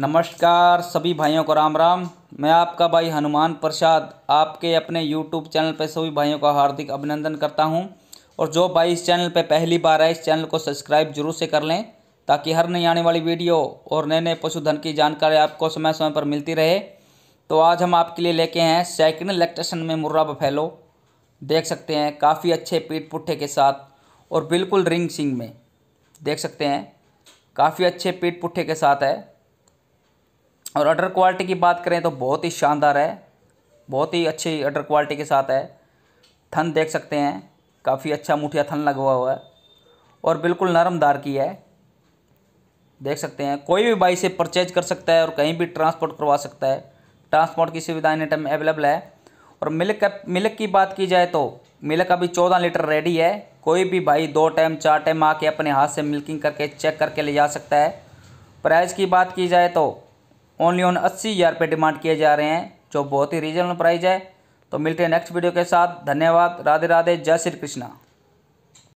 नमस्कार सभी भाइयों को राम राम मैं आपका भाई हनुमान प्रसाद आपके अपने यूट्यूब चैनल पर सभी भाइयों का हार्दिक अभिनंदन करता हूं और जो भाई इस चैनल पर पहली बार है इस चैनल को सब्सक्राइब जरूर से कर लें ताकि हर नई आने वाली वीडियो और नए नए पशुधन की जानकारी आपको समय समय पर मिलती रहे तो आज हम आपके लिए लेके हैं सेकेंड इलेक्ट्रेशन में मुर्रा बफेलो देख सकते हैं काफ़ी अच्छे पीठ पुट्ठे के साथ और बिल्कुल रिंग सिंग में देख सकते हैं काफ़ी अच्छे पीठ पुट्ठे के साथ है और अडर क्वालिटी की बात करें तो बहुत ही शानदार है बहुत ही अच्छी अडर क्वालिटी के साथ है थन देख सकते हैं काफ़ी अच्छा मुठिया थन लगा हुआ है और बिल्कुल नरम दार की है देख सकते हैं कोई भी बाई से परचेज कर सकता है और कहीं भी ट्रांसपोर्ट करवा सकता है ट्रांसपोर्ट की सुविधा इन टाइम अवेलेबल है और मिल्क का मिल्क की बात की जाए तो मिल्क अभी चौदह लीटर रेडी है कोई भी भाई दो टाइम चार टाइम आके अपने हाथ से मिल्किंग करके चेक करके ले जा सकता है प्राइस की बात की जाए तो ओनली ऑन अस्सी हज़ार रुपये डिमांड किए जा रहे हैं जो बहुत ही रीजनल प्राइस है तो मिलते हैं नेक्स्ट वीडियो के साथ धन्यवाद राधे राधे जय श्री कृष्णा